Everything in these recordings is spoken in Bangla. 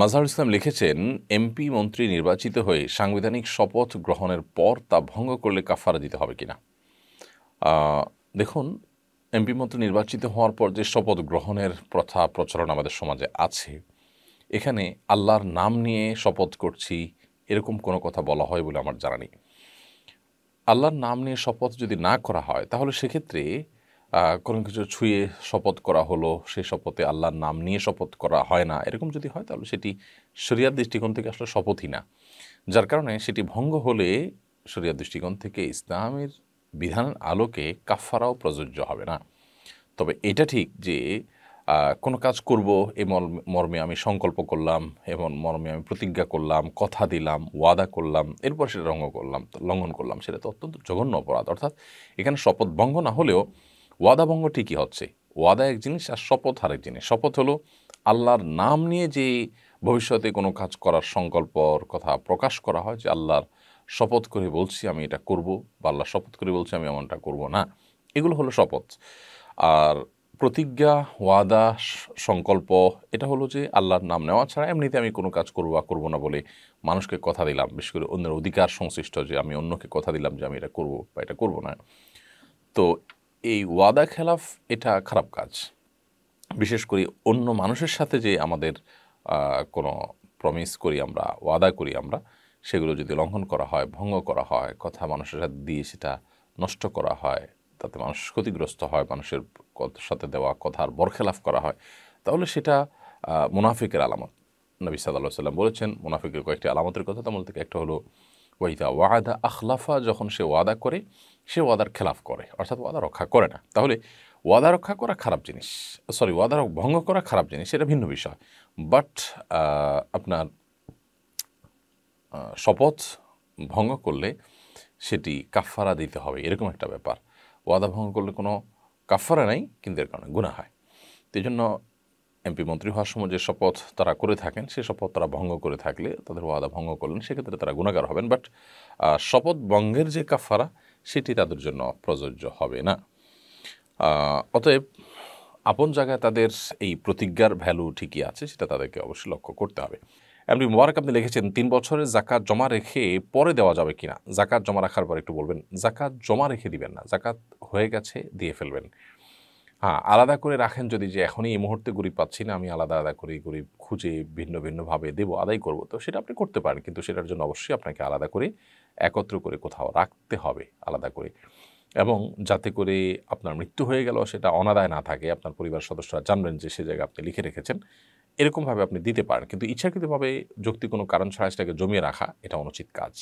মাজহারুল ইসলাম লিখেছেন এমপি মন্ত্রী নির্বাচিত হয়ে সাংবিধানিক শপথ গ্রহণের পর তা ভঙ্গ করলে কাফারা দিতে হবে কিনা দেখুন এমপি মন্ত্রী নির্বাচিত হওয়ার পর যে শপথ গ্রহণের প্রথা প্রচলন আমাদের সমাজে আছে এখানে আল্লাহর নাম নিয়ে শপথ করছি এরকম কোনো কথা বলা হয় বলে আমার জানা নেই আল্লাহর নাম নিয়ে শপথ যদি না করা হয় তাহলে সেক্ষেত্রে কোনো কিছু ছুঁয়ে শপথ করা হলো সেই শপথে আল্লাহর নাম নিয়ে শপথ করা হয় না এরকম যদি হয় তাহলে সেটি শরিয়ার দৃষ্টিকোণ থেকে আসলে শপথই না যার কারণে সেটি ভঙ্গ হলে শরিয়ার দৃষ্টিকোণ থেকে ইসলামের বিধান আলোকে কাফারাও প্রযোজ্য হবে না তবে এটা ঠিক যে কোনো কাজ করব এ মর্মে আমি সংকল্প করলাম এবং মর্মে আমি প্রতিজ্ঞা করলাম কথা দিলাম ওয়াদা করলাম এরপর সেটা রঙ্গ করলাম লঙ্ঘন করলাম সেটা তো অত্যন্ত জঘন্য অপরাধ অর্থাৎ এখানে শপথ ভঙ্গ না হলেও ওয়াদাভঙ্গ ঠিকই হচ্ছে ওয়াদা এক জিনিস আর শপথ আরেক জিনিস শপথ হলো আল্লাহর নাম নিয়ে যে ভবিষ্যতে কোনো কাজ করার সংকল্পর কথা প্রকাশ করা হয় যে আল্লাহর শপথ করে বলছি আমি এটা করব বা আল্লাহ শপথ করে বলছি আমি এমনটা করব না এগুলো হলো শপথ আর প্রতিজ্ঞা ওয়াদা সংকল্প এটা হলো যে আল্লাহর নাম নেওয়া ছাড়া এমনিতে আমি কোনো কাজ করবো বা করবো না বলে মানুষকে কথা দিলাম বিশেষ করে অন্যের অধিকার সংশ্লিষ্ট যে আমি অন্যকে কথা দিলাম যে আমি এটা করব বা এটা করব না তো এই ওয়াদা খেলাফ এটা খারাপ কাজ বিশেষ করে অন্য মানুষের সাথে যে আমাদের কোনো প্রমিস করি আমরা ওয়াদা করি আমরা সেগুলো যদি লঙ্ঘন করা হয় ভঙ্গ করা হয় কথা মানুষের সাথে দিয়ে সেটা নষ্ট করা হয় তাতে মানুষ ক্ষতিগ্রস্ত হয় মানুষের সাথে দেওয়া কথার বরখেলাফ করা হয় তাহলে সেটা মুনাফিকের আলামত নবী সাদা সাল্লাম বলেছেন মুনাফিকের কয়েকটি আলামতের কথা তার মধ্যে থেকে একটা হলো ওয়াইদা ওয়াদা আখলাফা যখন সে ওয়াদা করে সে ওয়াদার খেলাফ করে অর্থাৎ ওয়াদা রক্ষা করে না তাহলে ওয়াদা রক্ষা করা খারাপ জিনিস সরি ওয়াদা ভঙ্গ করা খারাপ জিনিস এটা ভিন্ন বিষয় বাট আপনার শপথ ভঙ্গ করলে সেটি কাফারা দিতে হবে এরকম একটা ব্যাপার ওয়াদা ভঙ্গ করলে কোনো কাফারা নাই কিন্তু এর কারণে গুণা হয় তো জন্য এমপি মন্ত্রী হওয়ার সময় যে শপথ তারা করে থাকেন সে শপথ তারা ভঙ্গ করে থাকলে তাদের ওয়াদা ভঙ্গ করলেন সেক্ষেত্রে তারা গুণাগার হবেন বাট শপথ ভঙ্গের যে কাফারা সেটি তাদের জন্য প্রযোজ্য হবে না অতএব আপন জায়গায় তাদের এই প্রতিজ্ঞার ভ্যালু ঠিকই আছে সেটা তাদেরকে অবশ্যই লক্ষ্য করতে হবে এমনি মোবারক আপনি লিখেছেন তিন বছরের জাকাত জমা রেখে পরে দেওয়া যাবে কিনা জাকাত জমা রাখার পর একটু বলবেন জাকাত জমা রেখে দিবেন না জাকাত হয়ে গেছে দিয়ে ফেলবেন হ্যাঁ আলাদা করে রাখেন যদি যে এখনই এই মুহূর্তে গরিব পাচ্ছি না আমি আলাদা আলাদা করে গরিব খুঁজে ভিন্ন ভিন্নভাবে দেব আদায় করব তো সেটা আপনি করতে পারেন কিন্তু সেটার জন্য অবশ্যই আপনাকে আলাদা করে একত্র করে কোথাও রাখতে হবে আলাদা করে এবং যাতে করে আপনার মৃত্যু হয়ে গেল সেটা অনাদায় না থাকে আপনার পরিবার সদস্যরা জানবেন যে সে জায়গায় আপনি লিখে রেখেছেন এরকমভাবে আপনি দিতে পারেন কিন্তু ইচ্ছাকৃতভাবে যুক্তি কোনো কারণ ছাড়া সেটাকে জমিয়ে রাখা এটা অনুচিত কাজ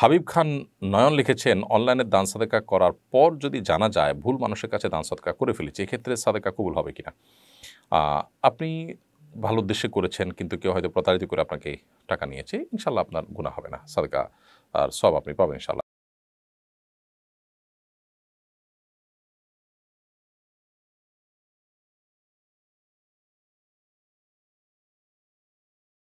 হাবিব খান নয়ন লিখেছেন অনলাইনে দান সাদেকা করার পর যদি জানা যায় ভুল মানুষের কাছে দান সাদেকা করে ফেলেছে এক্ষেত্রে সাদেকা কবুল হবে কিনা আপনি ভালো উদ্দেশ্যে করেছেন কিন্তু কেউ হয়তো প্রতারিত করে আপনাকে টাকা নিয়েছে ইনশাল্লাহ আপনার গুণা হবে না সাদেকা আর সব আপনি পাবেন ইনশাল্লাহ